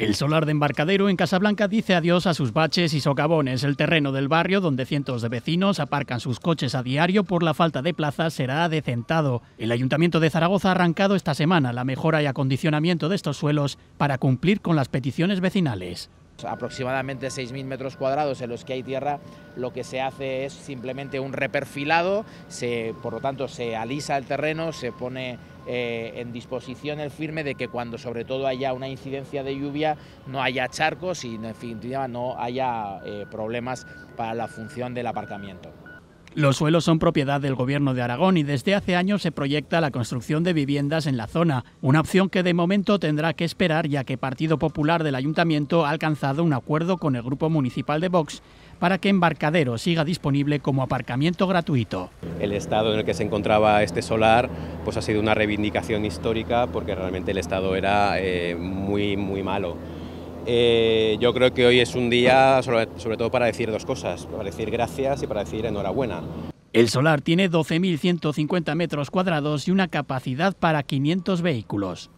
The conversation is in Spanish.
El solar de embarcadero en Casablanca dice adiós a sus baches y socavones. El terreno del barrio, donde cientos de vecinos aparcan sus coches a diario por la falta de plazas, será decentado. El ayuntamiento de Zaragoza ha arrancado esta semana la mejora y acondicionamiento de estos suelos para cumplir con las peticiones vecinales. Aproximadamente 6.000 metros cuadrados en los que hay tierra, lo que se hace es simplemente un reperfilado, se, por lo tanto se alisa el terreno, se pone eh, en disposición el firme de que cuando sobre todo haya una incidencia de lluvia no haya charcos y en definitiva no haya eh, problemas para la función del aparcamiento. Los suelos son propiedad del gobierno de Aragón y desde hace años se proyecta la construcción de viviendas en la zona, una opción que de momento tendrá que esperar ya que Partido Popular del Ayuntamiento ha alcanzado un acuerdo con el Grupo Municipal de Vox para que Embarcadero siga disponible como aparcamiento gratuito. El estado en el que se encontraba este solar pues ha sido una reivindicación histórica porque realmente el estado era eh, muy, muy malo. Eh, yo creo que hoy es un día sobre, sobre todo para decir dos cosas, para decir gracias y para decir enhorabuena. El solar tiene 12.150 metros cuadrados y una capacidad para 500 vehículos.